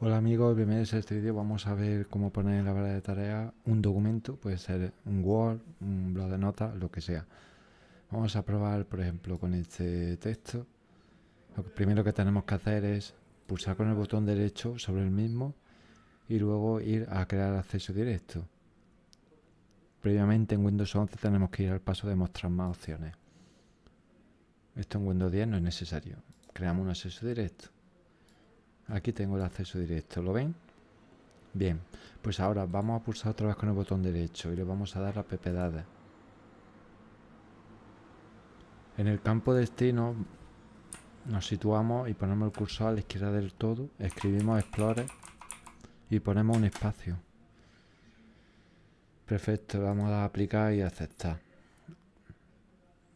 Hola amigos, bienvenidos a este vídeo. Vamos a ver cómo poner en la barra de tarea un documento, puede ser un Word, un blog de notas, lo que sea. Vamos a probar, por ejemplo, con este texto. Lo primero que tenemos que hacer es pulsar con el botón derecho sobre el mismo y luego ir a crear acceso directo. Previamente en Windows 11 tenemos que ir al paso de mostrar más opciones. Esto en Windows 10 no es necesario. Creamos un acceso directo Aquí tengo el acceso directo, ¿lo ven? Bien, pues ahora vamos a pulsar otra vez con el botón derecho y le vamos a dar la propiedades. En el campo destino nos situamos y ponemos el cursor a la izquierda del todo, escribimos explore y ponemos un espacio. Perfecto, vamos a aplicar y aceptar.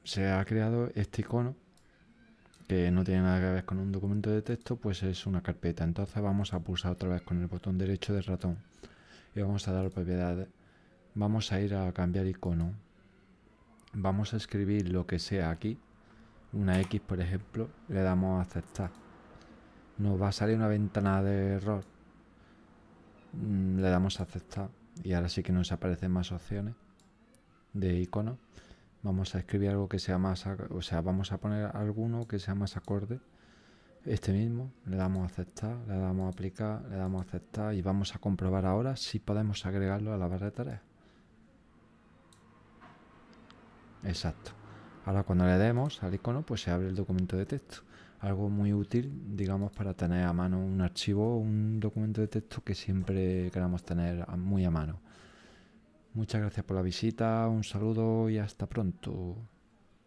Se ha creado este icono que no tiene nada que ver con un documento de texto, pues es una carpeta. Entonces vamos a pulsar otra vez con el botón derecho del ratón y vamos a dar propiedades. Vamos a ir a cambiar icono. Vamos a escribir lo que sea aquí, una X por ejemplo, le damos a aceptar. Nos va a salir una ventana de error. Mm, le damos a aceptar y ahora sí que nos aparecen más opciones de icono vamos a escribir algo que sea más, o sea, vamos a poner alguno que sea más acorde. Este mismo, le damos a aceptar, le damos a aplicar, le damos a aceptar y vamos a comprobar ahora si podemos agregarlo a la barra de tareas. Exacto. Ahora cuando le demos al icono, pues se abre el documento de texto. Algo muy útil, digamos, para tener a mano un archivo o un documento de texto que siempre queramos tener muy a mano. Muchas gracias por la visita, un saludo y hasta pronto.